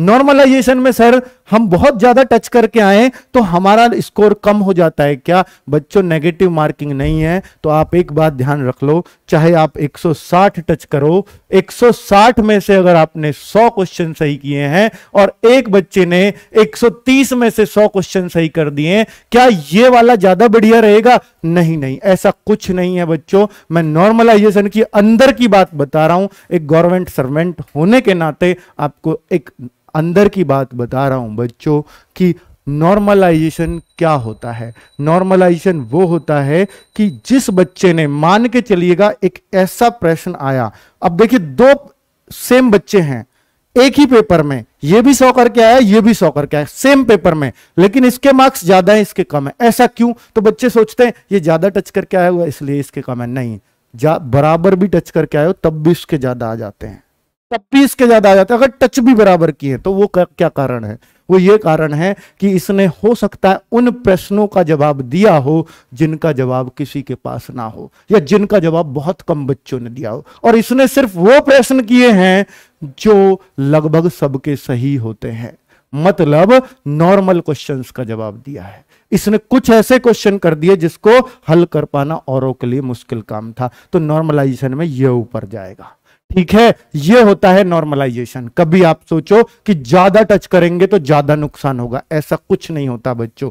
normalisation में sir हम बहुत ज्यादा टच करके आए तो हमारा स्कोर कम हो जाता है क्या बच्चों नेगेटिव मार्किंग नहीं है तो आप एक बात ध्यान रख लो चाहे आप 160 टच करो 160 में से अगर आपने 100 क्वेश्चन सही किए हैं और एक बच्चे ने 130 में से 100 क्वेश्चन सही कर दिए क्या ये वाला ज्यादा बढ़िया रहेगा नहीं नहीं ऐसा कुछ नहीं है बच्चों मैं नॉर्मलाइजेशन की अंदर की बात बता रहा हूं एक गवर्नमेंट सर्वेंट होने के नाते आपको एक अंदर की बात बता रहा हूं बच्चों की नॉर्मलाइजेशन क्या होता है नॉर्मलाइजेशन वो होता है कि जिस बच्चे ने मान के चलिएगा एक ऐसा प्रश्न आया अब देखिए दो सेम बच्चे हैं एक ही पेपर में ये भी सौ करके आया ये भी सौ करके आया सेम पेपर में लेकिन इसके मार्क्स ज्यादा है इसके कम है ऐसा क्यों तो बच्चे सोचते हैं ये ज्यादा टच करके आया हुआ इसलिए इसके कम है नहीं बराबर भी टच करके आए हो तब भी इसके ज्यादा आ जाते हैं तब भी इसके ज्यादा आ जाते हैं अगर टच भी बराबर किए तो वो क्या कारण है वो ये कारण है कि इसने हो सकता है उन प्रश्नों का जवाब दिया हो जिनका जवाब किसी के पास ना हो या जिनका जवाब बहुत कम बच्चों ने दिया हो और इसने सिर्फ वो प्रश्न किए हैं जो लगभग सबके सही होते हैं मतलब नॉर्मल क्वेश्चंस का जवाब दिया है इसने कुछ ऐसे क्वेश्चन कर दिए जिसको हल कर पाना औरों के लिए मुश्किल काम था तो नॉर्मलाइजेशन में यह ऊपर जाएगा ठीक है ये होता है नॉर्मलाइजेशन कभी आप सोचो कि ज्यादा टच करेंगे तो ज्यादा नुकसान होगा ऐसा कुछ नहीं होता बच्चों